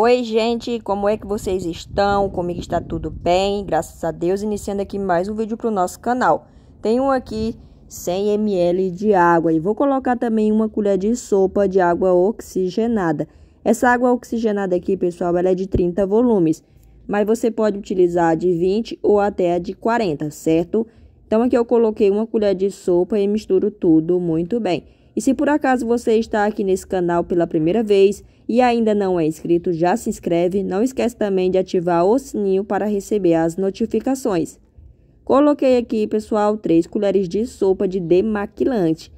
Oi, gente, como é que vocês estão? Comigo está tudo bem, graças a Deus. Iniciando aqui mais um vídeo para o nosso canal. Tenho aqui 100 ml de água e vou colocar também uma colher de sopa de água oxigenada. Essa água oxigenada aqui, pessoal, ela é de 30 volumes, mas você pode utilizar a de 20 ou até a de 40, certo? Então aqui eu coloquei uma colher de sopa e misturo tudo muito bem. E se por acaso você está aqui nesse canal pela primeira vez e ainda não é inscrito, já se inscreve. Não esquece também de ativar o sininho para receber as notificações. Coloquei aqui, pessoal, 3 colheres de sopa de demaquilante.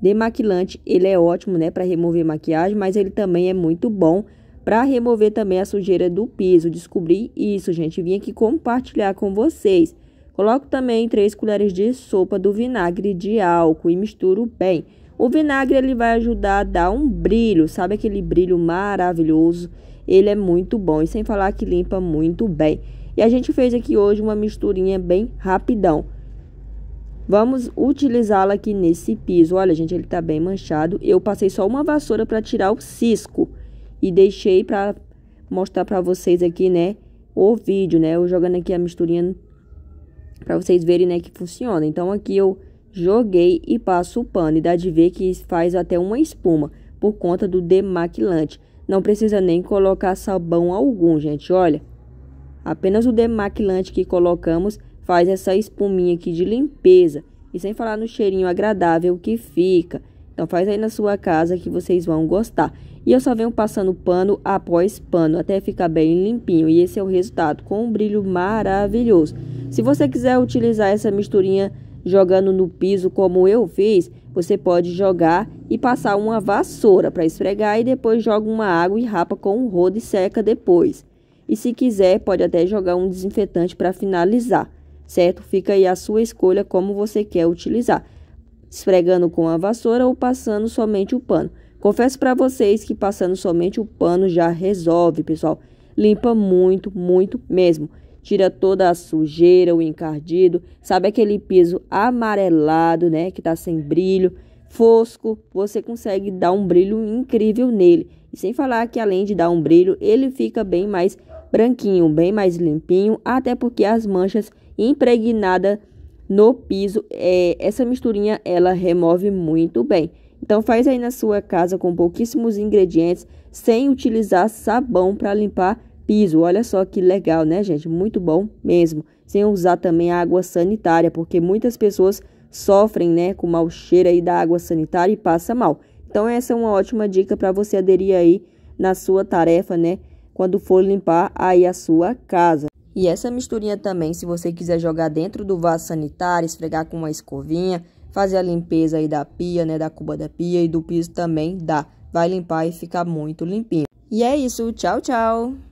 Demaquilante, ele é ótimo, né, para remover maquiagem, mas ele também é muito bom para remover também a sujeira do piso. Descobri isso, gente, vim aqui compartilhar com vocês. Coloco também 3 colheres de sopa do vinagre de álcool e misturo bem. O vinagre ele vai ajudar a dar um brilho, sabe aquele brilho maravilhoso? Ele é muito bom e sem falar que limpa muito bem. E a gente fez aqui hoje uma misturinha bem rapidão. Vamos utilizá-la aqui nesse piso. Olha, gente, ele tá bem manchado. Eu passei só uma vassoura para tirar o cisco e deixei para mostrar para vocês aqui, né, o vídeo, né? Eu jogando aqui a misturinha para vocês verem, né, que funciona. Então aqui eu joguei e passo o pano e dá de ver que faz até uma espuma por conta do demaquilante. Não precisa nem colocar sabão algum, gente, olha. Apenas o demaquilante que colocamos faz essa espuminha aqui de limpeza. E sem falar no cheirinho agradável que fica. Então faz aí na sua casa que vocês vão gostar. E eu só venho passando pano após pano até ficar bem limpinho. E esse é o resultado com um brilho maravilhoso. Se você quiser utilizar essa misturinha jogando no piso como eu fiz, você pode jogar e passar uma vassoura para esfregar e depois joga uma água e rapa com um rodo e seca depois. E se quiser, pode até jogar um desinfetante para finalizar, certo? Fica aí a sua escolha como você quer utilizar, esfregando com a vassoura ou passando somente o pano. Confesso para vocês que passando somente o pano já resolve, pessoal. Limpa muito, muito mesmo tira toda a sujeira, o encardido, sabe aquele piso amarelado, né, que está sem brilho, fosco, você consegue dar um brilho incrível nele. E sem falar que além de dar um brilho, ele fica bem mais branquinho, bem mais limpinho, até porque as manchas impregnadas no piso, é, essa misturinha ela remove muito bem. Então faz aí na sua casa com pouquíssimos ingredientes, sem utilizar sabão para limpar piso. Olha só que legal, né, gente? Muito bom mesmo. Sem usar também a água sanitária, porque muitas pessoas sofrem, né, com mau cheiro aí da água sanitária e passa mal. Então essa é uma ótima dica para você aderir aí na sua tarefa, né, quando for limpar aí a sua casa. E essa misturinha também, se você quiser jogar dentro do vaso sanitário, esfregar com uma escovinha, fazer a limpeza aí da pia, né, da cuba da pia e do piso também dá. Vai limpar e ficar muito limpinho. E é isso, tchau, tchau.